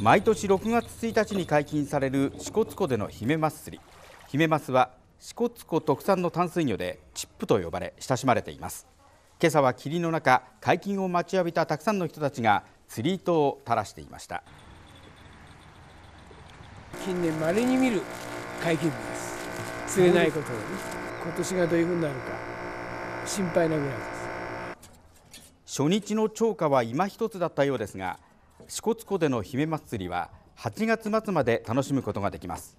毎年6月1日に解禁される支笏湖でのヒメマス釣りヒメマスは支笏湖特産の淡水魚でチップと呼ばれ親しまれています今朝は霧の中解禁を待ちわびたたくさんの人たちが釣り糸を垂らしていました近年まれに見る解禁です釣れないこと今年がどういうふうになるか心配なぐらいです初日の釣果は今一つだったようですが支笏湖での姫祭りは8月末まで楽しむことができます